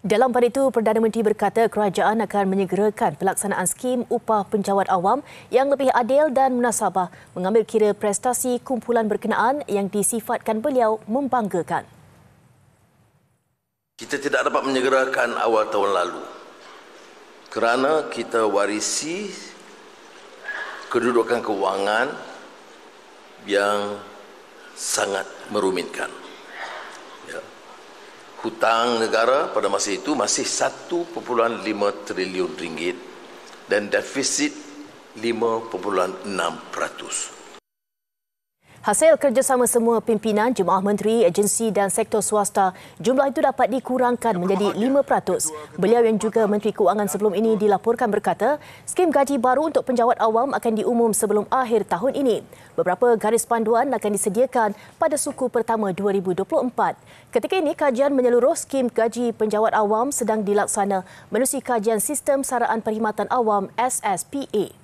Dalam pada itu, Perdana Menteri berkata kerajaan akan menyegerakan pelaksanaan skim upah penjawat awam yang lebih adil dan munasabah mengambil kira prestasi kumpulan berkenaan yang disifatkan beliau membanggakan. Kita tidak dapat menyegerakan awal tahun lalu kerana kita warisi kedudukan kewangan yang sangat merumitkan hutang negara pada masa itu masih 1.5 trilion ringgit dan defisit 5.6 peratus. Hasil kerjasama semua pimpinan, jemaah menteri, agensi dan sektor swasta, jumlah itu dapat dikurangkan menjadi 5%. Beliau yang juga Menteri Keuangan sebelum ini dilaporkan berkata, skim gaji baru untuk penjawat awam akan diumum sebelum akhir tahun ini. Beberapa garis panduan akan disediakan pada suku pertama 2024. Ketika ini, kajian menyeluruh skim gaji penjawat awam sedang dilaksana melalui kajian Sistem Saraan Perkhidmatan Awam SSPA.